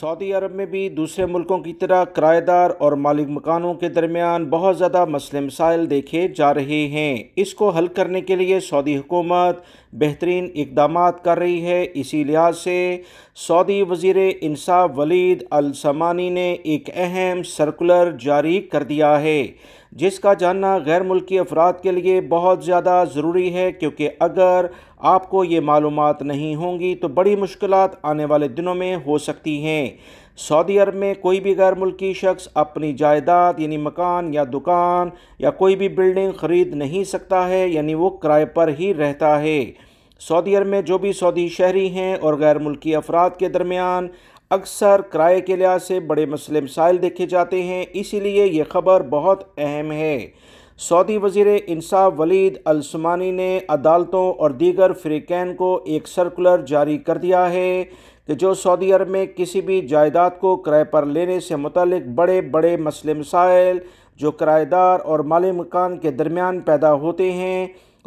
Saudi अरब में भी दूसरे मुल्कों की तरह किराएदार और मालिक मकानों के दरमियान बहुत ज़्यादा मसले मसाइल देखे जा रहे हैं इसको हल करने के लिए सऊदी हुकूमत बेहतरीन इकदाम कर रही है इसी लिहाज से सऊदी वजीर इंसाफ वलीद अलसमानी ने एक अहम सर्कुलर जारी कर दिया है जिसका जानना गैर मुल्की अफराद के लिए बहुत ज़्यादा ज़रूरी है क्योंकि अगर आपको ये मालूम नहीं होंगी तो बड़ी मुश्किल आने वाले दिनों में हो सकती हैं सऊदी अरब में कोई भी गैर मुल्की शख्स अपनी जायदाद यानी मकान या दुकान या कोई भी बिल्डिंग ख़रीद नहीं सकता है यानी वो किराए पर ही रहता है सऊदी अरब में जो भी सऊदी शहरी हैं और गैर मुल्की अफराद के दरमियान अक्सर किराए के लिहाज से बड़े मसले मसाइल देखे जाते हैं इसीलिए ये खबर बहुत अहम है सऊदी वजीर इंसाफ वलीद अलसमानी ने अदालतों और दीगर फ्रीकैन को एक सर्कुलर जारी कर दिया है कि जो सऊदी अरब में किसी भी जायदाद को किराए पर लेने से मतलब बड़े बड़े मसले मसाइल जो किराएदार और माली मकान के दरमियान पैदा होते हैं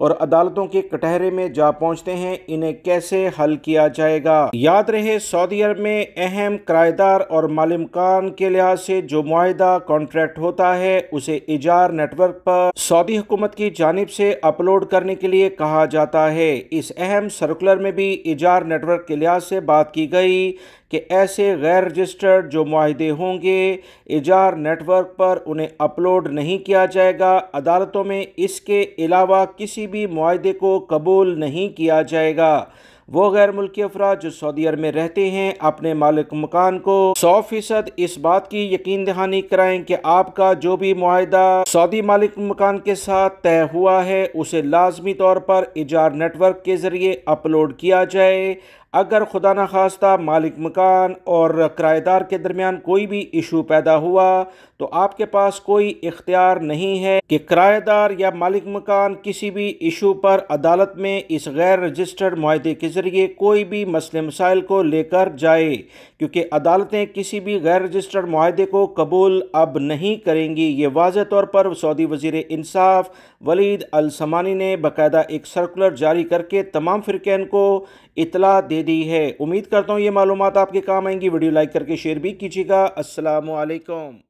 और अदालतों के कटहरे में जा पहुंचते हैं इन्हें कैसे हल किया जाएगा याद रहे सऊदी अरब में अहम किराएदार और मालिमकान के लिहाज से जो मुहिदा कॉन्ट्रैक्ट होता है उसे इजार नेटवर्क पर सऊदी हुकूमत की जानब से अपलोड करने के लिए कहा जाता है इस अहम सर्कुलर में भी इजार नेटवर्क के लिहाज से बात की गई कि ऐसे गैर रजिस्टर्ड जो माहदे होंगे एजार नेटवर्क पर उन्हें अपलोड नहीं किया जाएगा अदालतों में इसके अलावा किसी भी माहदे को कबूल नहीं किया जाएगा वो गैर मुल्की अफराज जो सऊदी अरब में रहते हैं अपने मालिक मकान को सौ फीसद इस बात की यकीन दहानी कराएं कि आपका जो भी माहदा सऊदी मालिक मकान के साथ तय हुआ है उसे लाजमी तौर पर इजार नेटवर्क के ज़रिए अपलोड किया जाए अगर खुदा न खास्ता मालिक मकान और किराएदार के दरमियान कोई भी इशू पैदा हुआ तो आपके पास कोई इख्तियार नहीं है कि किराएदार या मालिक मकान किसी भी इशू पर अदालत में इस गैर रजिस्टर्ड माहे के ज़रिए कोई भी मसले मसाइल को लेकर जाए क्योंकि अदालतें किसी भी गैर रजिस्टर्ड माहे को कबूल अब नहीं करेंगी ये वाज तौर पर सऊदी वजीर इंसाफ वलीद अलसमानी ने बाकायदा एक सर्कुलर जारी करके तमाम फिरकैन को इतला दे दी है उम्मीद करता हूँ ये मालूम आपके काम आएंगी वीडियो लाइक करके शेयर भी कीजिएगा असलकम